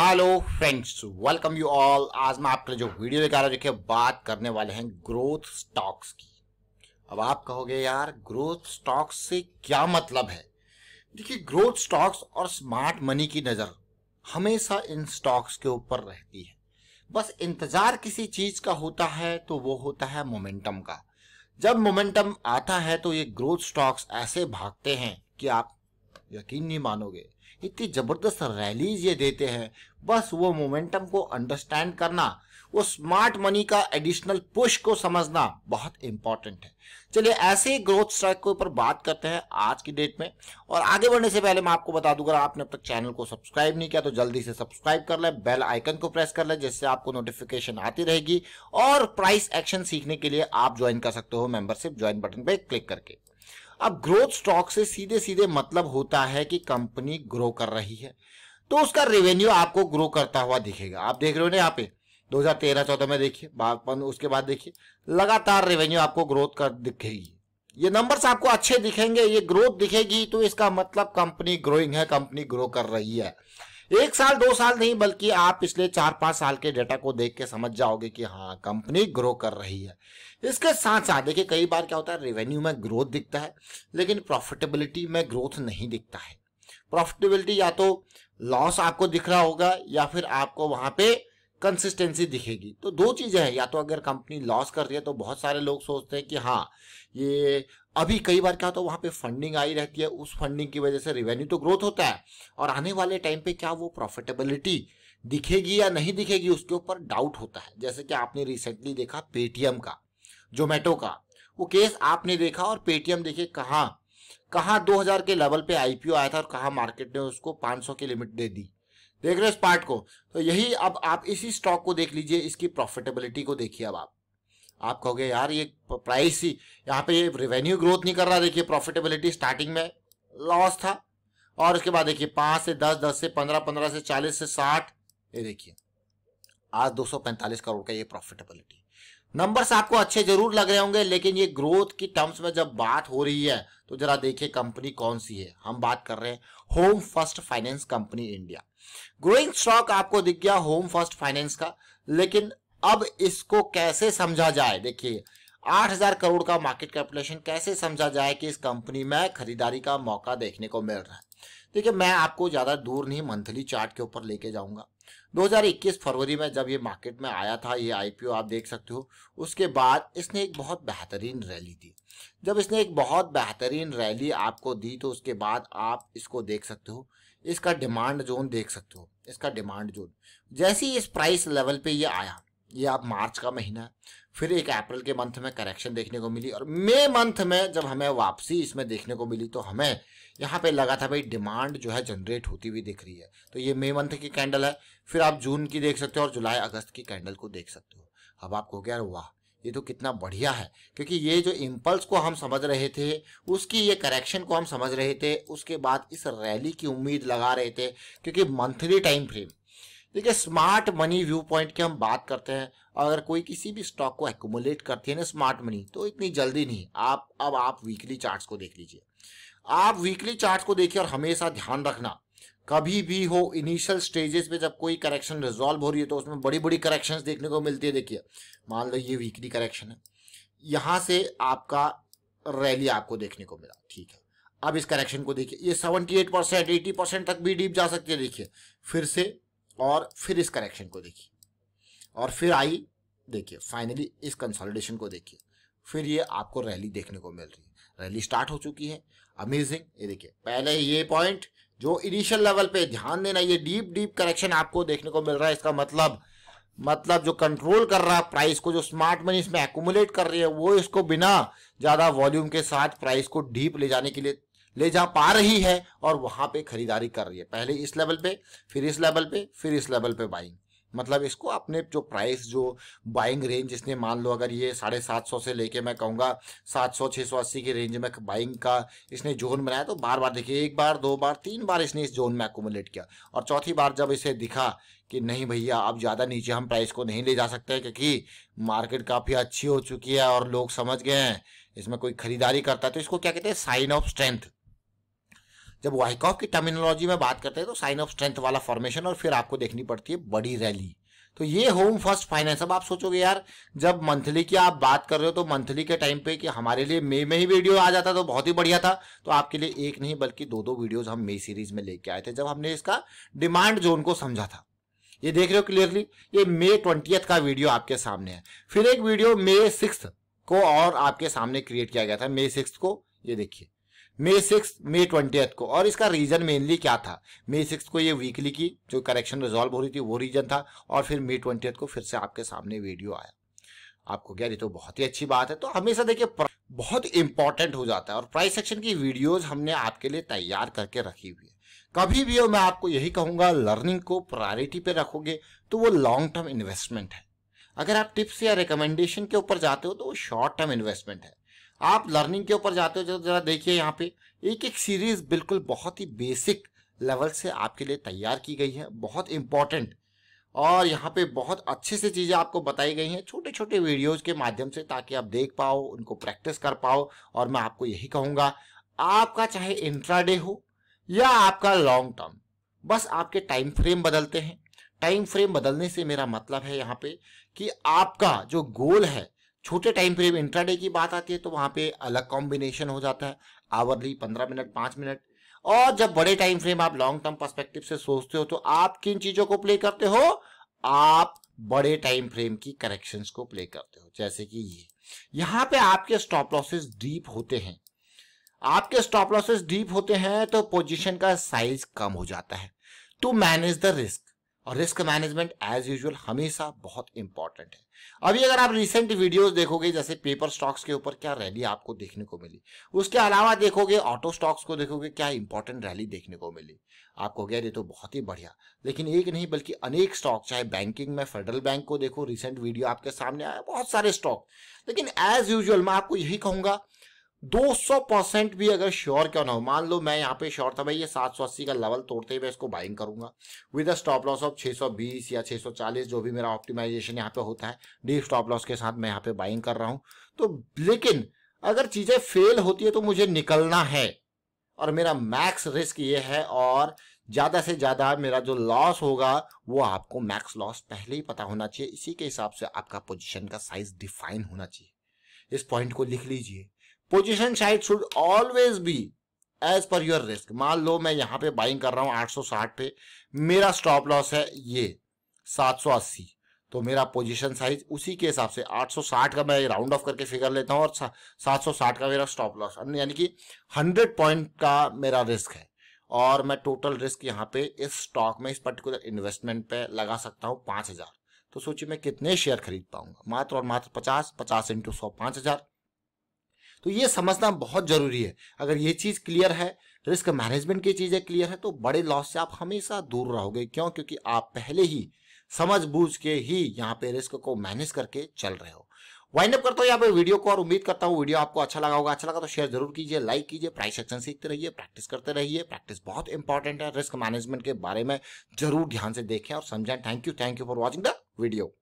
hello friends welcome you all आज मैं आपके लिए जो वीडियो लेकर आ रहा देखिए बात करने वाले हैं ग्रोथ स्टॉक्स की अब आप कहोगे यार ग्रोथ स्टॉक्स से क्या मतलब है देखिए ग्रोथ स्टॉक्स और स्मार्ट मनी की नज़र हमेशा इन स्टॉक्स के ऊपर रहती है बस इंतज़ार किसी चीज़ का होता है तो वो होता है मोमेंटम का जब मोमेंटम आता है तो ये ग्रोथ स्टॉक्स ऐसे भागते हैं कि आप यकीन नहीं मानोगे इतनी ज़बरदस्त रैलीज ये देते हैं बस वो मोमेंटम को अंडरस्टैंड करना वो स्मार्ट मनी का एडिशनल पुश को समझना बहुत इंपॉर्टेंट है चलिए ऐसे ही ग्रोथ स्ट्राइक के ऊपर बात करते हैं आज की डेट में और आगे बढ़ने से पहले मैं आपको बता दूंगा आपने अब तक चैनल को सब्सक्राइब नहीं किया तो जल्दी से सब्सक्राइब कर लें बेल आइकन को प्रेस कर लें जिससे आपको नोटिफिकेशन आती रहेगी और प्राइस एक्शन सीखने के लिए आप ज्वाइन कर सकते हो मेंबरशिप ज्वाइन बटन पर क्लिक करके अब ग्रोथ स्टॉक से सीधे सीधे मतलब होता है कि कंपनी ग्रो कर रही है तो उसका रेवेन्यू आपको ग्रो करता हुआ दिखेगा आप देख रहे हो ना यहाँ पे 2013-14 में देखिए उसके बाद देखिए लगातार रेवेन्यू आपको ग्रोथ कर दिखेगी ये नंबर्स आपको अच्छे दिखेंगे ये ग्रोथ दिखेगी तो इसका मतलब कंपनी ग्रोइंग है कंपनी ग्रो कर रही है एक साल दो साल नहीं बल्कि आप पिछले चार पांच साल के डेटा को देख के समझ जाओगे कि हाँ कंपनी ग्रो कर रही है इसके साथ साथ देखिए कई बार क्या होता है रेवेन्यू में ग्रोथ दिखता है लेकिन प्रॉफिटेबिलिटी में ग्रोथ नहीं दिखता है प्रॉफिटेबिलिटी या तो लॉस आपको दिख रहा होगा या फिर आपको वहां पे कंसिस्टेंसी दिखेगी तो दो चीज़ें हैं या तो अगर कंपनी लॉस कर रही है तो बहुत सारे लोग सोचते हैं कि हाँ ये अभी कई बार क्या होता है वहाँ पे फंडिंग आई रहती है उस फंडिंग की वजह से रेवेन्यू तो ग्रोथ होता है और आने वाले टाइम पे क्या वो प्रॉफिटेबिलिटी दिखेगी या नहीं दिखेगी उसके ऊपर डाउट होता है जैसे कि आपने रिसेंटली देखा पेटीएम का जोमेटो का वो केस आपने देखा और पेटीएम देखिए कहाँ कहाँ 2000 के लेवल पे आईपीओ आया था और कहाँ मार्केट ने उसको 500 की लिमिट दे दी देख रहे हो इस पार्ट को तो यही अब आप इसी स्टॉक को देख लीजिए इसकी प्रॉफिटेबिलिटी को देखिए अब आप आप कहोगे यार ये प्राइस ही यहाँ पे ये रेवेन्यू ग्रोथ नहीं कर रहा देखिए प्रॉफिटेबिलिटी स्टार्टिंग में लॉस था और उसके बाद देखिए पाँच से दस दस से पंद्रह पंद्रह से चालीस से साठ ये देखिए आज दो करोड़ का ये प्रॉफिटेबिलिटी नंबर्स आपको अच्छे जरूर लग रहे होंगे लेकिन ये ग्रोथ की टर्म्स में जब बात हो रही है तो जरा देखिए कंपनी कौन सी है हम बात कर रहे हैं home first finance company India growing stock आपको दिख गया होम फर्स्ट फाइनेंस का लेकिन अब इसको कैसे समझा जाए देखिए 8000 करोड़ का मार्केट कैपिटलेशन कैसे समझा जाए कि इस कंपनी में खरीदारी का मौका देखने को मिल रहा है देखिए मैं आपको ज़्यादा दूर नहीं मंथली चार्ट के ऊपर लेके जाऊंगा 2021 फरवरी में जब ये मार्केट में आया था ये आईपीओ आप देख सकते हो उसके बाद इसने एक बहुत बेहतरीन रैली दी जब इसने एक बहुत बेहतरीन रैली आपको दी तो उसके बाद आप इसको देख सकते हो इसका डिमांड जोन देख सकते हो इसका डिमांड जोन जैसे ही इस प्राइस लेवल पे ये आया ये आप मार्च का महीना फिर एक अप्रैल के मंथ में करेक्शन देखने को मिली और मई मंथ में जब हमें वापसी इसमें देखने को मिली तो हमें यहाँ पे लगा था भाई डिमांड जो है जनरेट होती हुई दिख रही है तो ये मई मंथ की कैंडल है फिर आप जून की देख सकते हो और जुलाई अगस्त की कैंडल को देख सकते हो अब आपको कह यार वाह ये तो कितना बढ़िया है क्योंकि ये जो इम्पल्स को हम समझ रहे थे उसकी ये करेक्शन को हम समझ रहे थे उसके बाद इस रैली की उम्मीद लगा रहे थे क्योंकि मंथली टाइम फ्रेम देखिए स्मार्ट मनी व्यू पॉइंट की हम बात करते हैं अगर कोई किसी भी स्टॉक को एकोमोलेट करती है ना स्मार्ट मनी तो इतनी जल्दी नहीं आप अब आप वीकली चार्ट्स को देख लीजिए आप वीकली चार्ट्स को देखिए और हमेशा ध्यान रखना कभी भी हो इनिशियल स्टेजेस पे जब कोई करेक्शन रिजॉल्व हो रही है तो उसमें बड़ी बड़ी करेक्शंस देखने को मिलती है देखिए मान लो ये वीकली करेक्शन है यहाँ से आपका रैली आपको देखने को मिला ठीक है अब इस करेक्शन को देखिए ये 78 परसेंट एटी परसेंट तक भी डीप जा सकती है देखिए फिर से और फिर इस करेक्शन को देखिए और फिर आई देखिए फाइनली इस कंसोलिडेशन को देखिए फिर ये आपको रैली देखने को मिल रही है रैली स्टार्ट हो चुकी है अमेजिंग ये देखिए पहले ये पॉइंट जो इनिशियल लेवल पे ध्यान देना ये डीप डीप करेक्शन आपको देखने को मिल रहा है इसका मतलब मतलब जो कंट्रोल कर रहा है प्राइस को जो स्मार्ट मनी इसमें एकुमुलेट कर रही है वो इसको बिना ज़्यादा वॉल्यूम के साथ प्राइस को डीप ले जाने के लिए ले जा पा रही है और वहां पे खरीदारी कर रही है पहले इस लेवल पे फिर इस लेवल पे फिर इस लेवल पे बाइंग मतलब इसको अपने जो प्राइस जो बाइंग रेंज इसने मान लो अगर ये साढ़े सात सौ से लेके मैं कहूँगा सात सौ छः सौ अस्सी की रेंज में बाइंग का इसने जोन बनाया तो बार बार देखिए एक बार दो बार तीन बार इसने इस जोन में एकोमोलेट किया और चौथी बार जब इसे दिखा कि नहीं भैया अब ज़्यादा नीचे हम प्राइस को नहीं ले जा सकते हैं क्योंकि मार्केट काफ़ी अच्छी हो चुकी है और लोग समझ गए हैं इसमें कोई खरीदारी करता है तो इसको क्या कहते हैं साइन ऑफ स्ट्रेंथ जब वाइकॉफ की टर्मिनोलॉजी में बात करते हैं तो साइन ऑफ स्ट्रेंथ वाला फॉर्मेशन और फिर आपको देखनी पड़ती है बड़ी रैली तो ये होम फर्स्ट फाइनेंस अब आप सोचोगे यार जब मंथली की आप बात कर रहे हो तो मंथली के टाइम पे कि हमारे लिए मई में ही वीडियो आ जाता तो बहुत ही बढ़िया था तो आपके लिए एक नहीं बल्कि दो दो वीडियोस हम मई सीरीज में लेके आए थे जब हमने इसका डिमांड जोन को समझा था ये देख रहे हो क्लियरली ये मे ट्वेंटियथ का वीडियो आपके सामने है फिर एक वीडियो मे सिक्स को और आपके सामने क्रिएट किया गया था मे सिक्स को ये देखिए मे सिक्स मे ट्वेंटी को और इसका रीजन मेनली क्या था मे सिक्स को ये वीकली की जो करेक्शन रिजॉल्व हो रही थी वो रीजन था और फिर मे ट्वेंटी को फिर से आपके सामने वीडियो आया आपको क्या ये तो बहुत ही अच्छी बात है तो हमेशा देखिए बहुत इंपॉर्टेंट हो जाता है और प्राइस एक्शन की वीडियोज हमने आपके लिए तैयार करके रखी हुई है कभी भी मैं आपको यही कहूंगा लर्निंग को प्रायोरिटी पे रखोगे तो वो लॉन्ग टर्म इन्वेस्टमेंट है अगर आप टिप्स या रिकमेंडेशन के ऊपर जाते हो तो वो शॉर्ट टर्म इन्वेस्टमेंट है आप लर्निंग के ऊपर जाते हो जरा देखिए यहाँ पे एक एक सीरीज बिल्कुल बहुत ही बेसिक लेवल से आपके लिए तैयार की गई है बहुत इंपॉर्टेंट और यहाँ पे बहुत अच्छे से चीज़ें आपको बताई गई हैं छोटे छोटे वीडियोज के माध्यम से ताकि आप देख पाओ उनको प्रैक्टिस कर पाओ और मैं आपको यही कहूँगा आपका चाहे इंट्राडे हो या आपका लॉन्ग टर्म बस आपके टाइम फ्रेम बदलते हैं टाइम फ्रेम बदलने से मेरा मतलब है यहाँ पे कि आपका जो गोल है छोटे टाइम फ्रेम इंट्राडे की बात आती है तो वहां पे अलग कॉम्बिनेशन हो जाता है आवरली पंद्रह मिनट पांच मिनट और जब बड़े टाइम फ्रेम आप लॉन्ग टर्म पर्सपेक्टिव से सोचते हो तो आप किन चीज़ों को प्ले करते हो आप बड़े टाइम फ्रेम की करेक्शन को प्ले करते हो जैसे कि ये यहाँ पे आपके स्टॉप लॉसेस डीप होते हैं आपके स्टॉप लॉसेस डीप होते हैं तो पोजीशन का साइज कम हो जाता है टू मैनेज द रिस्क और रिस्क मैनेजमेंट एज यूजुअल हमेशा बहुत इंपॉर्टेंट है अभी अगर आप रिसेंट वीडियोस देखोगे जैसे पेपर स्टॉक्स के ऊपर क्या रैली आपको देखने को मिली उसके अलावा देखोगे ऑटो स्टॉक्स को देखोगे क्या इंपॉर्टेंट रैली देखने को मिली आपको गैर ये तो बहुत ही बढ़िया लेकिन एक नहीं बल्कि अनेक स्टॉक चाहे बैंकिंग में फेडरल बैंक को देखो रिसेंट वीडियो आपके सामने आया बहुत सारे स्टॉक लेकिन एज यूजल मैं आपको यही कहूंगा 200 परसेंट भी अगर श्योर क्यों ना हो मान लो मैं यहाँ पे श्योर था भाई ये 780 का लेवल तोड़ते ही मैं इसको बाइंग करूंगा with a stop loss of 620 या 640 जो भी मेरा ऑप्टिमाइजेशन यहाँ पे होता है डी स्टॉप लॉस के साथ मैं यहाँ पे बाइंग कर रहा हूँ तो लेकिन अगर चीजें फेल होती है तो मुझे निकलना है और मेरा मैक्स रिस्क ये है और ज़्यादा से ज़्यादा मेरा जो लॉस होगा वो आपको मैक्स लॉस पहले ही पता होना चाहिए इसी के हिसाब से आपका पोजिशन का साइज डिफाइन होना चाहिए इस पॉइंट को लिख लीजिए position side should always be as per your risk मान लो मैं यहाँ पे बाइंग कर रहा हूँ 860 पे मेरा स्टॉप लॉस है ये 780 तो मेरा पोजीशन साइज उसी के हिसाब से 860 का मैं राउंड ऑफ करके फिगर लेता हूँ और 760 का मेरा स्टॉप लॉस यानी कि 100 पॉइंट का मेरा रिस्क है और मैं टोटल रिस्क यहाँ पे इस स्टॉक में इस पर्टिकुलर इन्वेस्टमेंट पे लगा सकता हूँ पांच हज़ार तो सोचिए मैं कितने शेयर खरीद पाऊंगा मात्र और मात्र पचास पचास इंटू सौ पाँच हज़ार तो ये समझना बहुत ज़रूरी है अगर ये चीज़ क्लियर है रिस्क तो मैनेजमेंट की चीज़ें क्लियर है तो बड़े लॉस से आप हमेशा दूर रहोगे क्यों क्योंकि आप पहले ही समझ बूझ के ही यहाँ पे रिस्क को मैनेज करके चल रहे हो वाइंड अप करता हूँ यहाँ पे वीडियो को और उम्मीद करता हूँ वीडियो आपको अच्छा लगा होगा अच्छा लगा तो शेयर जरूर कीजिए लाइक कीजिए प्राइस एक्शन सीखते रहिए प्रैक्टिस करते रहिए प्रैक्टिस बहुत इंपॉर्टेंट है रिस्क मैनेजमेंट के बारे में जरूर ध्यान से देखें और समझें thank you thank you for watching the video